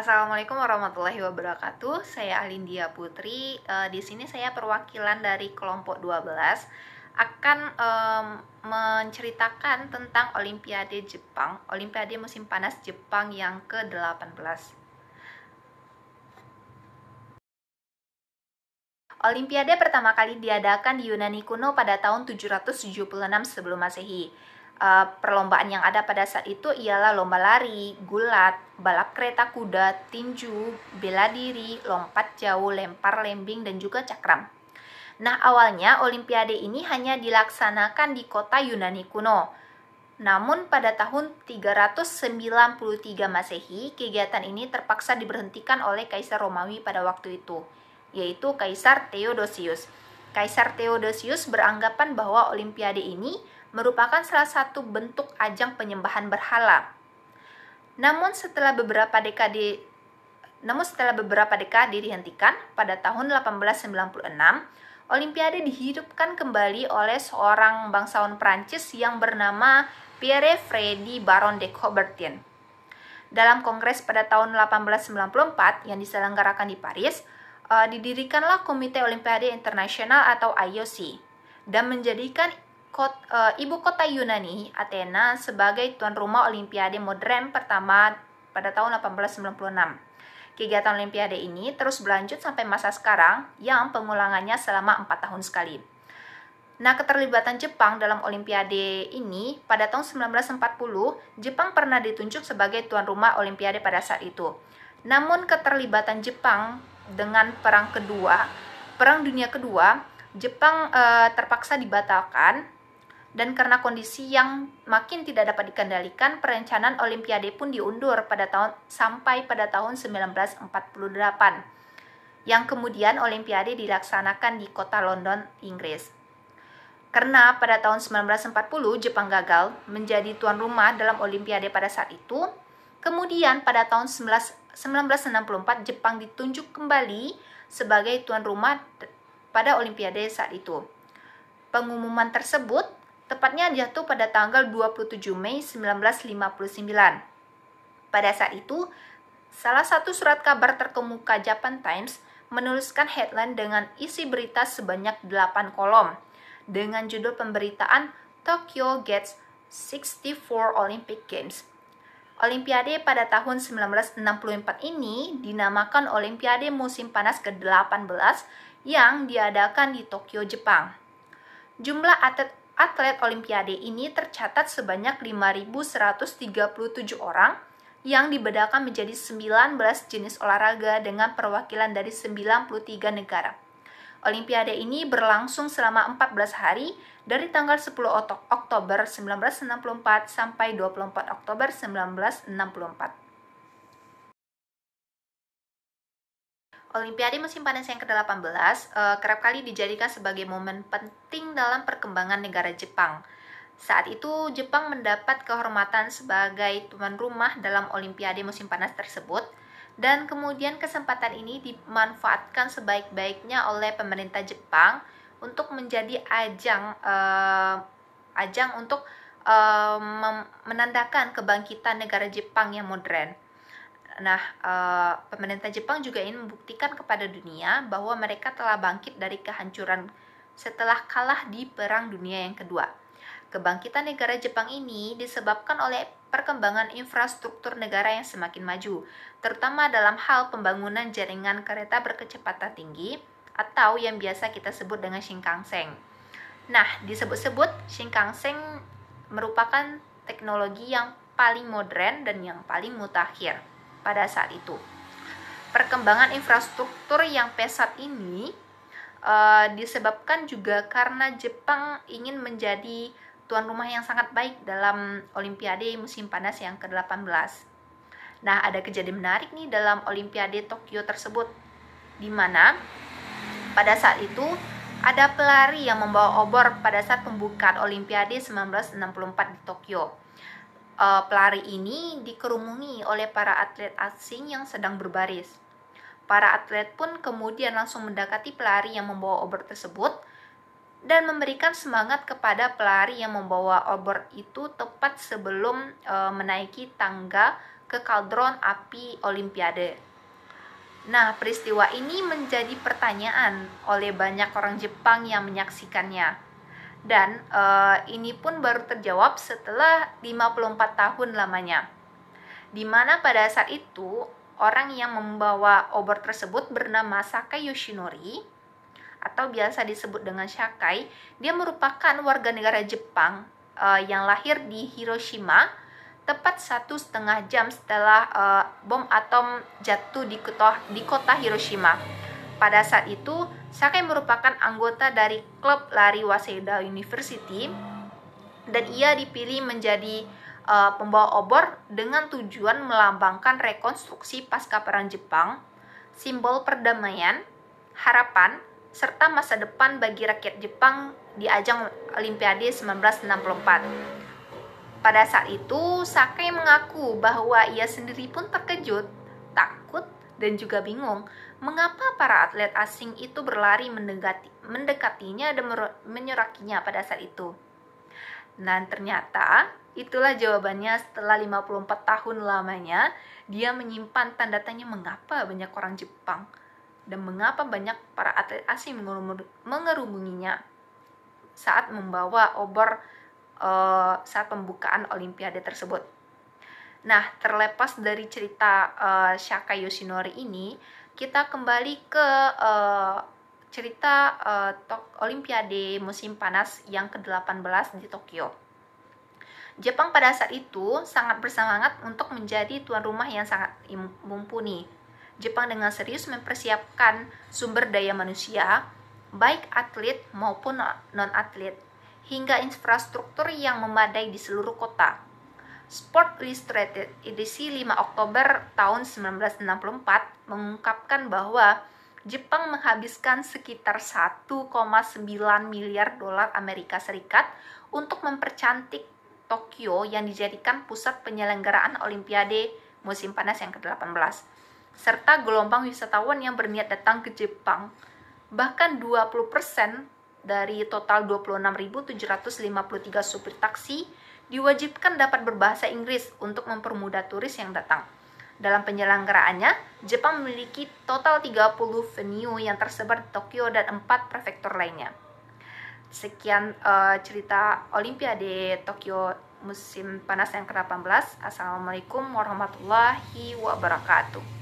Assalamualaikum warahmatullahi wabarakatuh. Saya Alindia Putri. E, di sini saya perwakilan dari kelompok 12 akan um, menceritakan tentang Olimpiade Jepang, Olimpiade musim panas Jepang yang ke-18. Olimpiade pertama kali diadakan di Yunani kuno pada tahun 776 sebelum Masehi uh, perlombaan yang ada pada saat itu ialah lomba lari, gulat, balap kereta kuda, tinju, bela diri, lompat jauh, lempar lembing, dan juga cakram. Nah, awalnya Olimpiade ini hanya dilaksanakan di kota Yunani kuno. Namun pada tahun 393 Masehi, kegiatan ini terpaksa diberhentikan oleh Kaisar Romawi pada waktu itu, yaitu Kaisar Theodosius. Kaisar Theodosius beranggapan bahwa Olimpiade ini merupakan salah satu bentuk ajang penyembahan berhala. Namun setelah beberapa dekade namun setelah beberapa dekade dihentikan pada tahun 1896, Olimpiade dihidupkan kembali oleh seorang bangsawan Prancis yang bernama Pierre Freddy Baron de Coubertin. Dalam kongres pada tahun 1894 yang diselenggarakan di Paris, eh, didirikanlah Komite Olimpiade Internasional atau IOC dan menjadikan kota, uh, eh, ibu kota Yunani, Athena, sebagai tuan rumah Olimpiade modern pertama pada tahun 1896. Kegiatan Olimpiade ini terus berlanjut sampai masa sekarang yang pengulangannya selama 4 tahun sekali. Nah, keterlibatan Jepang dalam Olimpiade ini pada tahun 1940, Jepang pernah ditunjuk sebagai tuan rumah Olimpiade pada saat itu. Namun keterlibatan Jepang dengan Perang Kedua, Perang Dunia Kedua, Jepang e, terpaksa dibatalkan dan karena kondisi yang makin tidak dapat dikendalikan, perencanaan Olimpiade pun diundur pada tahun sampai pada tahun 1948. Yang kemudian Olimpiade dilaksanakan di kota London, Inggris. Karena pada tahun 1940 Jepang gagal menjadi tuan rumah dalam Olimpiade pada saat itu, kemudian pada tahun 19, 1964 Jepang ditunjuk kembali sebagai tuan rumah pada Olimpiade saat itu. Pengumuman tersebut tepatnya jatuh pada tanggal 27 Mei 1959. Pada saat itu, salah satu surat kabar terkemuka Japan Times menuliskan headline dengan isi berita sebanyak 8 kolom dengan judul pemberitaan Tokyo Gets 64 Olympic Games. Olimpiade pada tahun 1964 ini dinamakan Olimpiade Musim Panas ke-18 yang diadakan di Tokyo, Jepang. Jumlah atlet atlet Olimpiade ini tercatat sebanyak 5.137 orang yang dibedakan menjadi 19 jenis olahraga dengan perwakilan dari 93 negara. Olimpiade ini berlangsung selama 14 hari dari tanggal 10 Oktober 1964 sampai 24 Oktober 1964. Olimpiade musim panas yang ke-18 eh, kerap kali dijadikan sebagai momen penting dalam perkembangan negara Jepang. Saat itu, Jepang mendapat kehormatan sebagai tuan rumah dalam Olimpiade musim panas tersebut, dan kemudian kesempatan ini dimanfaatkan sebaik-baiknya oleh pemerintah Jepang untuk menjadi ajang eh, ajang untuk eh, menandakan kebangkitan negara Jepang yang modern. Nah, e, pemerintah Jepang juga ingin membuktikan kepada dunia bahwa mereka telah bangkit dari kehancuran setelah kalah di Perang Dunia yang Kedua. Kebangkitan negara Jepang ini disebabkan oleh perkembangan infrastruktur negara yang semakin maju, terutama dalam hal pembangunan jaringan kereta berkecepatan tinggi atau yang biasa kita sebut dengan Shinkansen. Nah, disebut-sebut Shinkansen merupakan teknologi yang paling modern dan yang paling mutakhir pada saat itu. Perkembangan infrastruktur yang pesat ini e, disebabkan juga karena Jepang ingin menjadi tuan rumah yang sangat baik dalam Olimpiade musim panas yang ke-18. Nah, ada kejadian menarik nih dalam Olimpiade Tokyo tersebut, di mana pada saat itu ada pelari yang membawa obor pada saat pembukaan Olimpiade 1964 di Tokyo uh, pelari ini dikerumuni oleh para atlet asing yang sedang berbaris. Para atlet pun kemudian langsung mendekati pelari yang membawa obor tersebut dan memberikan semangat kepada pelari yang membawa obor itu tepat sebelum eh, menaiki tangga ke kaldron api Olimpiade. Nah, peristiwa ini menjadi pertanyaan oleh banyak orang Jepang yang menyaksikannya dan uh, ini pun baru terjawab setelah 54 tahun lamanya. Di mana pada saat itu orang yang membawa obor tersebut bernama Sakai Yoshinori atau biasa disebut dengan Sakai, dia merupakan warga negara Jepang uh, yang lahir di Hiroshima tepat satu setengah jam setelah uh, bom atom jatuh di kota, di kota Hiroshima. Pada saat itu, Sakai merupakan anggota dari klub lari Waseda University dan ia dipilih menjadi uh, pembawa obor dengan tujuan melambangkan rekonstruksi pasca perang Jepang, simbol perdamaian, harapan, serta masa depan bagi rakyat Jepang di ajang Olimpiade 1964. Pada saat itu, Sakai mengaku bahwa ia sendiri pun terkejut dan juga bingung mengapa para atlet asing itu berlari mendekati, mendekatinya dan menyorakinya pada saat itu. Nah ternyata itulah jawabannya setelah 54 tahun lamanya dia menyimpan tanda tanya mengapa banyak orang Jepang dan mengapa banyak para atlet asing mengerumuninya saat membawa obor uh, saat pembukaan Olimpiade tersebut. Nah, terlepas dari cerita uh, Shaka Yoshinori ini, kita kembali ke uh, cerita uh, Tok Olimpiade musim panas yang ke-18 di Tokyo. Jepang pada saat itu sangat bersemangat untuk menjadi tuan rumah yang sangat mumpuni. Jepang dengan serius mempersiapkan sumber daya manusia, baik atlet maupun non-atlet, hingga infrastruktur yang memadai di seluruh kota Sport Illustrated edisi 5 Oktober tahun 1964 mengungkapkan bahwa Jepang menghabiskan sekitar 1,9 miliar dolar Amerika Serikat untuk mempercantik Tokyo yang dijadikan pusat penyelenggaraan Olimpiade musim panas yang ke-18 serta gelombang wisatawan yang berniat datang ke Jepang. Bahkan 20% dari total 26.753 supir taksi diwajibkan dapat berbahasa Inggris untuk mempermudah turis yang datang. Dalam penyelenggaraannya, Jepang memiliki total 30 venue yang tersebar di Tokyo dan 4 prefektur lainnya. Sekian uh, cerita Olimpiade Tokyo musim panas yang ke-18. Assalamualaikum warahmatullahi wabarakatuh.